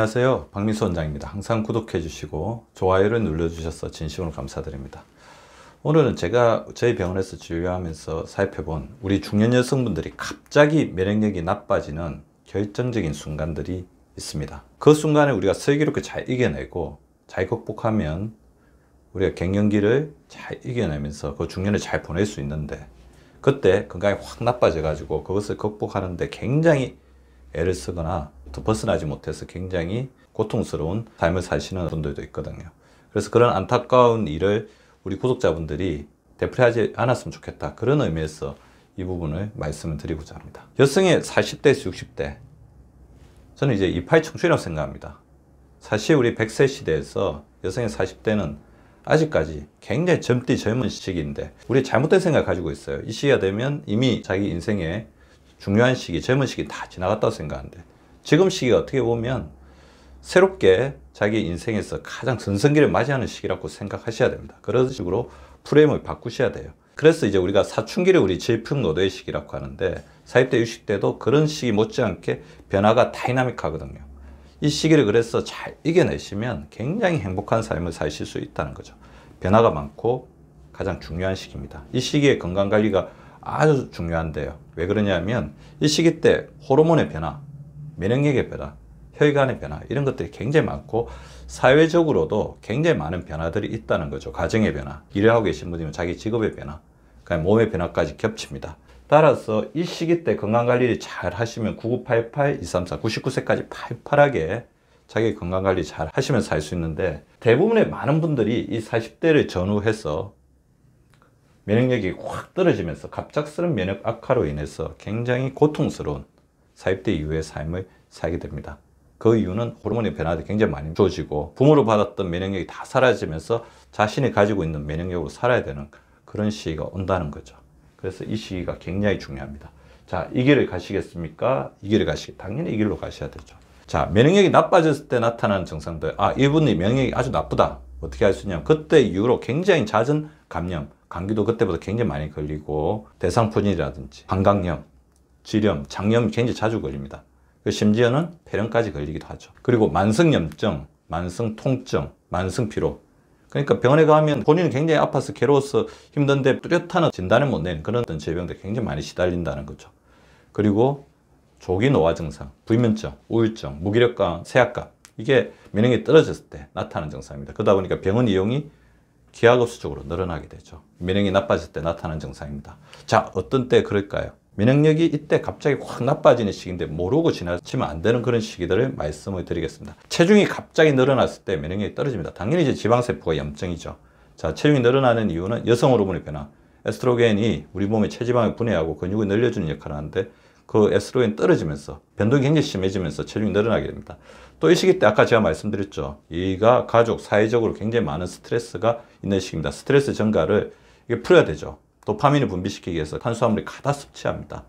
안녕하세요. 박민수 원장입니다. 항상 구독해 주시고 좋아요를 눌러주셔서 진심으로 감사드립니다. 오늘은 제가 저희 병원에서 진료하면서 살펴본 우리 중년 여성분들이 갑자기 면역력이 나빠지는 결정적인 순간들이 있습니다. 그 순간에 우리가 슬기롭게 잘 이겨내고 잘 극복하면 우리가 갱년기를 잘 이겨내면서 그 중년을 잘 보낼 수 있는데 그때 건강이 확 나빠져 가지고 그것을 극복하는데 굉장히 애를 쓰거나 벗어나지 못해서 굉장히 고통스러운 삶을 사시는 분들도 있거든요. 그래서 그런 안타까운 일을 우리 구독자분들이 되풀이하지 않았으면 좋겠다. 그런 의미에서 이 부분을 말씀을 드리고자 합니다. 여성의 40대에서 60대 저는 이제 28 청춘이라고 생각합니다. 사실 우리 100세 시대에서 여성의 40대는 아직까지 굉장히 젊디 젊은 시기인데 우리 잘못된 생각 을 가지고 있어요. 이 시기가 되면 이미 자기 인생의 중요한 시기, 젊은 시기 다 지나갔다고 생각하는데 지금 시기가 어떻게 보면 새롭게 자기 인생에서 가장 전성기를 맞이하는 시기라고 생각하셔야 됩니다. 그런 식으로 프레임을 바꾸셔야 돼요. 그래서 이제 우리가 사춘기를 우리 질풍노도의 시기라고 하는데 40대, 60대도 그런 시기 못지않게 변화가 다이나믹하거든요. 이 시기를 그래서 잘 이겨내시면 굉장히 행복한 삶을 사실 수 있다는 거죠. 변화가 많고 가장 중요한 시기입니다. 이 시기에 건강관리가 아주 중요한데요. 왜 그러냐면 이 시기 때 호르몬의 변화, 면역력의 변화, 혈관의 변화 이런 것들이 굉장히 많고 사회적으로도 굉장히 많은 변화들이 있다는 거죠. 가정의 변화, 일 하고 계신 분이면 자기 직업의 변화, 그냥 몸의 변화까지 겹칩니다. 따라서 이 시기 때 건강관리를 잘 하시면 9988, 234, 99세까지 팔팔하게 자기 건강관리 잘 하시면 살 수 있는데 대부분의 많은 분들이 이 40대를 전후해서 면역력이 확 떨어지면서 갑작스런 면역 악화로 인해서 굉장히 고통스러운 40대 이후의 삶을 살게 됩니다. 그 이유는 호르몬의 변화도 굉장히 많이 주어지고 부모로 받았던 면역력이 다 사라지면서 자신이 가지고 있는 면역력으로 살아야 되는 그런 시기가 온다는 거죠. 그래서 이 시기가 굉장히 중요합니다. 자, 이 길을 가시겠습니까? 이 길을 가시겠 당연히 이 길로 가셔야 되죠. 자, 면역력이 나빠졌을 때 나타나는 증상들. 아, 이분이 면역력이 아주 나쁘다. 어떻게 할 수 있냐면 그때 이후로 굉장히 잦은 감염, 감기도 그때보다 굉장히 많이 걸리고 대상포진이라든지 방광염, 질염, 장염이 굉장히 자주 걸립니다. 그 심지어는 폐렴까지 걸리기도 하죠. 그리고 만성염증, 만성통증, 만성피로 그러니까 병원에 가면 본인은 굉장히 아파서 괴로워서 힘든데 뚜렷한 진단을 못 내는 그런 어떤 질병들 굉장히 많이 시달린다는 거죠. 그리고 조기 노화 증상, 불면증, 우울증, 무기력감, 세약감 이게 면역이 떨어졌을 때 나타나는 증상입니다. 그러다 보니까 병원 이용이 기하급수적으로 늘어나게 되죠. 면역이 나빠질 때 나타나는 증상입니다. 자, 어떤 때 그럴까요? 면역력이 이때 갑자기 확 나빠지는 시기인데 모르고 지나치면 안 되는 그런 시기들을 말씀을 드리겠습니다. 체중이 갑자기 늘어났을 때 면역력이 떨어집니다. 당연히 이제 지방세포가 염증이죠. 자, 체중이 늘어나는 이유는 여성 호르몬의 변화. 에스트로겐이 우리 몸의 체지방을 분해하고 근육을 늘려주는 역할을 하는데 그 에스트로겐 떨어지면서 변동이 굉장히 심해지면서 체중이 늘어나게 됩니다. 또 이 시기 때 아까 제가 말씀드렸죠. 이가 가족, 사회적으로 굉장히 많은 스트레스가 있는 시기입니다. 스트레스 증가를 이게 풀어야 되죠. 도파민을 분비시키기 위해서 탄수화물이 가다 섭취합니다.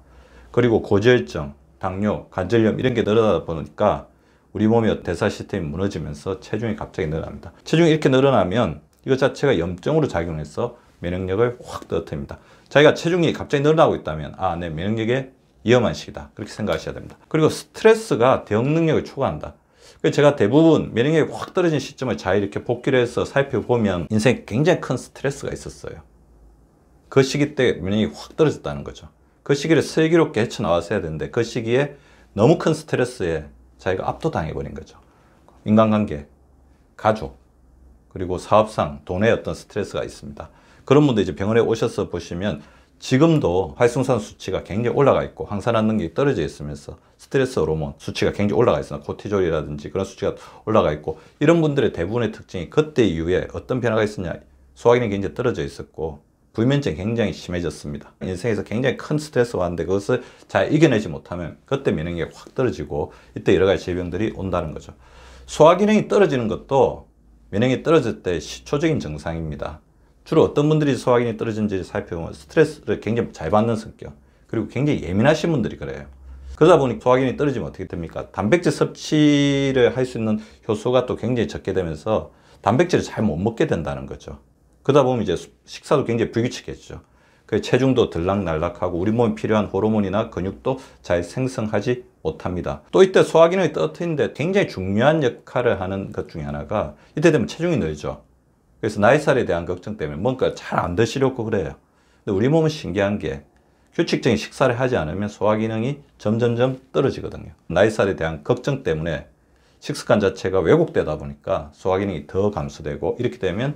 그리고 고지혈증, 당뇨, 관절염 이런 게 늘어나다 보니까 우리 몸의 대사 시스템이 무너지면서 체중이 갑자기 늘어납니다. 체중이 이렇게 늘어나면 이것 자체가 염증으로 작용해서 면역력을 확 떨어뜨립니다. 자기가 체중이 갑자기 늘어나고 있다면 아, 내 면역력에 위험한 시기다. 그렇게 생각하셔야 됩니다. 그리고 스트레스가 대응 능력을 초과한다. 그래서 제가 대부분 면역력이 확 떨어진 시점을 잘 이렇게 복귀를 해서 살펴보면 인생에 굉장히 큰 스트레스가 있었어요. 그 시기 때문역이확 떨어졌다는 거죠. 그 시기를 슬기롭게 헤쳐나왔어야 되는데 그 시기에 너무 큰 스트레스에 자기가 압도당해버린 거죠. 인간관계, 가족, 그리고 사업상 돈의 어떤 스트레스가 있습니다. 그런 분들 이제 병원에 오셔서 보시면 지금도 활성산 수치가 굉장히 올라가 있고 항산화 능력이 떨어져 있으면서 스트레스 호르몬 수치가 굉장히 올라가 있어요. 코티졸이라든지 그런 수치가 올라가 있고 이런 분들의 대부분의 특징이 그때 이후에 어떤 변화가 있었냐 소화기는 굉장히 떨어져 있었고 불면증이 굉장히 심해졌습니다. 인생에서 굉장히 큰 스트레스 가 왔는데 그것을 잘 이겨내지 못하면 그때 면역력이 확 떨어지고 이때 여러 가지 질병들이 온다는 거죠. 소화 기능이 떨어지는 것도 면역이 떨어질 때 시초적인 증상입니다. 주로 어떤 분들이 소화 기능이 떨어진지 살펴보면 스트레스를 굉장히 잘 받는 성격 그리고 굉장히 예민하신 분들이 그래요. 그러다 보니 소화 기능이 떨어지면 어떻게 됩니까? 단백질 섭취를 할 수 있는 효소가 또 굉장히 적게 되면서 단백질을 잘 못 먹게 된다는 거죠. 그러다 보면 이제 식사도 굉장히 불규칙했죠그 체중도 들락날락하고 우리 몸에 필요한 호르몬이나 근육도 잘 생성하지 못합니다. 또 이때 소화기능이 떨어뜨리는데 굉장히 중요한 역할을 하는 것 중에 하나가 이때 되면 체중이 늘죠. 그래서 나이살에 대한 걱정 때문에 뭔가 잘 안 드시려고 그래요. 근데 우리 몸은 신기한 게 규칙적인 식사를 하지 않으면 소화 기능이 점점점 떨어지거든요. 나이살에 대한 걱정 때문에 식습관 자체가 왜곡되다 보니까 소화 기능이 더 감소되고 이렇게 되면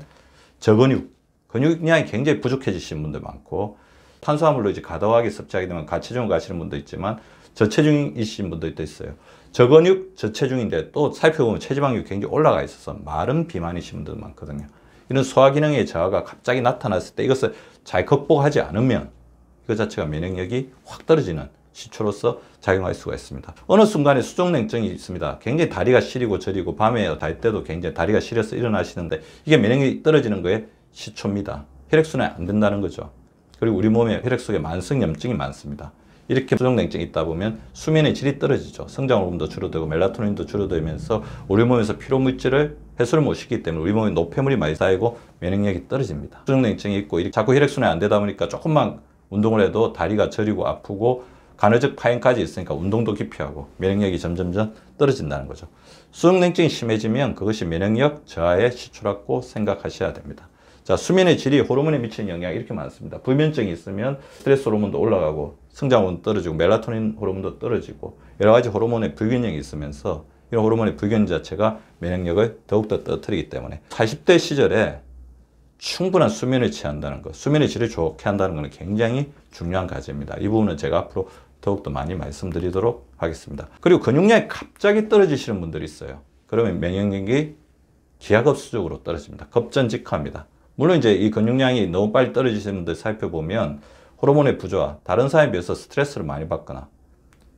저근육, 근육량이 굉장히 부족해지신 분들 많고 탄수화물로 이제 과도하게 섭취하게 되면 가체중을 가시는 분도 있지만 저체중이신 분들도 있어요. 저근육, 저체중인데 또 살펴보면 체지방이 굉장히 올라가 있어서 마른 비만이신 분들 많거든요. 이런 소화기능의 저하가 갑자기 나타났을 때 이것을 잘 극복하지 않으면 그 자체가 면역력이 확 떨어지는 시초로서 작용할 수가 있습니다. 어느 순간에 수족냉증이 있습니다. 굉장히 다리가 시리고 저리고 밤에 달 때도 굉장히 다리가 시려서 일어나시는데 이게 면역이 떨어지는 거에 시초입니다. 혈액순환이 안 된다는 거죠. 그리고 우리 몸에 혈액 속에 만성염증이 많습니다. 이렇게 수족냉증이 있다 보면 수면의 질이 떨어지죠. 성장 호르몬도 줄어들고 멜라토닌도 줄어들면서 우리 몸에서 피로 물질을 해소를 못 시키기 때문에 우리 몸에 노폐물이 많이 쌓이고 면역력이 떨어집니다. 수족냉증이 있고 자꾸 혈액순환이 안 되다 보니까 조금만 운동을 해도 다리가 저리고 아프고 간헐적 파행까지 있으니까 운동도 기피하고 면역력이 점점점 떨어진다는 거죠. 수능냉증이 심해지면 그것이 면역력 저하에 시추라고 생각하셔야 됩니다. 자, 수면의 질이 호르몬에 미치는 영향 이렇게 이 많습니다. 불면증이 있으면 스트레스 호르몬도 올라가고 성장 호르몬 떨어지고 멜라토닌 호르몬도 떨어지고 여러 가지 호르몬의 불균형이 있으면서 이런 호르몬의 불균 형 자체가 면역력을 더욱더 떨어뜨리기 때문에 40대 시절에 충분한 수면을 취한다는 것, 수면의 질을 좋게 한다는 것은 굉장히 중요한 과제입니다. 이 부분은 제가 앞으로 더욱더 많이 말씀드리도록 하겠습니다. 그리고 근육량이 갑자기 떨어지시는 분들이 있어요. 그러면 면역력이 기하급수적으로 떨어집니다. 급전직합니다. 물론 이제 이 근육량이 너무 빨리 떨어지시는 분들 살펴보면 호르몬의 부조화, 다른 사람에 비해서 스트레스를 많이 받거나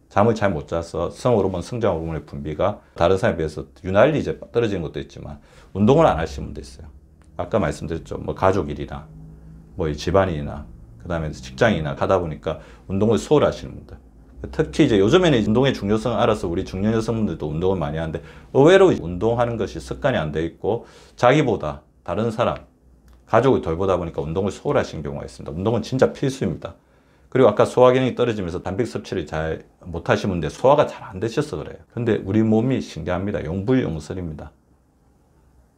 잠을 잘 못 자서 성호르몬, 성장 호르몬의 분비가 다른 사람에 비해서 유난히 이제 떨어지는 것도 있지만 운동을 안 하시는 분도 있어요. 아까 말씀드렸죠. 뭐 가족 일이나 뭐 집안일이나 그 다음에 직장이나 가다 보니까 운동을 소홀하시는 분들 특히 이제 요즘에는 운동의 중요성 을 알아서 우리 중년 여성분들도 운동을 많이 하는데 의외로 운동하는 것이 습관이 안 돼 있고 자기보다 다른 사람 가족을 돌보다 보니까 운동을 소홀하신 경우가 있습니다. 운동은 진짜 필수입니다. 그리고 아까 소화 기능이 떨어지면서 단백 섭취를 잘 못하시는데 소화가 잘 안 되셔서 그래요. 근데 우리 몸이 신기합니다. 용불용설입니다.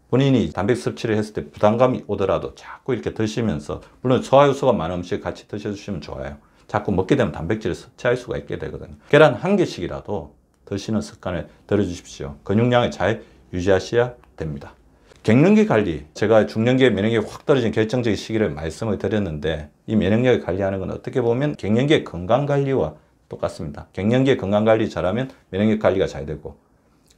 본인이 단백 섭취를 했을 때 부담감이 오더라도 자꾸 이렇게 드시면서 물론 소화효소가 많은 음식 같이 드셔주시면 좋아요. 자꾸 먹게 되면 단백질을 섭취할 수가 있게 되거든요. 계란 한 개씩이라도 드시는 습관을 들여주십시오. 근육량을 잘 유지하셔야 됩니다. 갱년기 관리, 제가 중년기에 면역력이 확 떨어진 결정적인 시기를 말씀을 드렸는데 이 면역력을 관리하는 건 어떻게 보면 갱년기의 건강관리와 똑같습니다. 갱년기의 건강관리 잘하면 면역력 관리가 잘 되고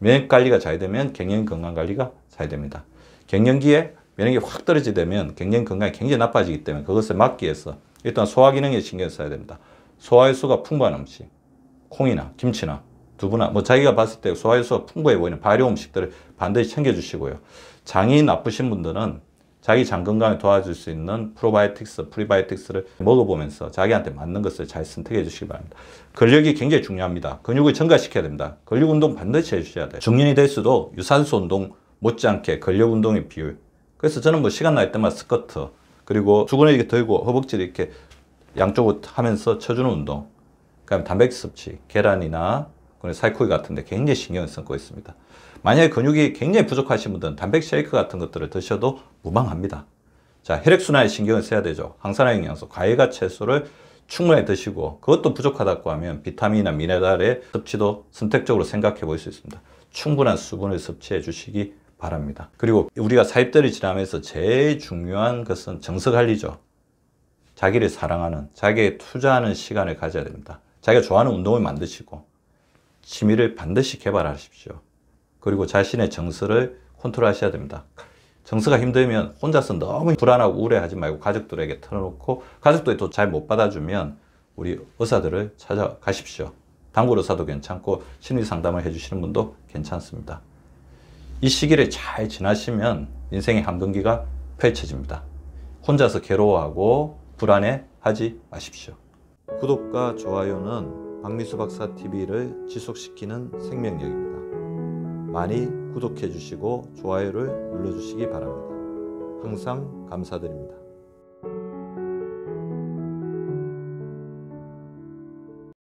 면역 관리가 잘 되면 갱년 건강 관리가 잘 됩니다. 갱년기에 면역이 확떨어지면 갱년 건강이 굉장히 나빠지기 때문에 그것을 막기 위해서 일단 소화 기능에 신경 써야 됩니다. 소화효소가 풍부한 음식, 콩이나 김치나 두부나 뭐 자기가 봤을 때 소화효소가 풍부해 보이는 발효 음식들을 반드시 챙겨주시고요. 장이 나쁘신 분들은 자기 장 건강에 도와줄 수 있는 프로바이틱스, 프리바이틱스를 먹어보면서 자기한테 맞는 것을 잘 선택해 주시기 바랍니다. 근력이 굉장히 중요합니다. 근육을 증가시켜야 됩니다. 근력 운동 반드시 해주셔야 돼요. 중년이 될수록 유산소 운동 못지않게 근력 운동의 비율. 그래서 저는 뭐 시간 날 때마다 스쿼트, 그리고 주근을 이렇게 들고 허벅지를 이렇게 양쪽으로 하면서 쳐주는 운동. 그다음에 단백질 섭취, 계란이나 사이코이 같은 데 굉장히 신경을 쓰고 있습니다. 만약에 근육이 굉장히 부족하신 분들은 단백질 쉐이크 같은 것들을 드셔도 무방합니다. 자, 혈액순환에 신경을 써야 되죠. 항산화 영양소, 과일과 채소를 충분히 드시고 그것도 부족하다고 하면 비타민이나 미네랄의 섭취도 선택적으로 생각해 볼 수 있습니다. 충분한 수분을 섭취해 주시기 바랍니다. 그리고 우리가 사입들이 지나면서 제일 중요한 것은 정서관리죠. 자기를 사랑하는, 자기에 투자하는 시간을 가져야 됩니다. 자기가 좋아하는 운동을 만드시고 취미를 반드시 개발하십시오. 그리고 자신의 정서를 컨트롤하셔야 됩니다. 정서가 힘들면 혼자서 너무 불안하고 우울해하지 말고 가족들에게 털어놓고 가족들이 또 잘 못 받아주면 우리 의사들을 찾아가십시오. 단골 의사도 괜찮고 심리 상담을 해주시는 분도 괜찮습니다. 이 시기를 잘 지나시면 인생의 한분기가 펼쳐집니다. 혼자서 괴로워하고 불안해하지 마십시오. 구독과 좋아요는 박미수 박사TV를 지속시키는 생명력입니다. 많이 구독해 주시고 좋아요를 눌러 주시기 바랍니다. 항상 감사드립니다.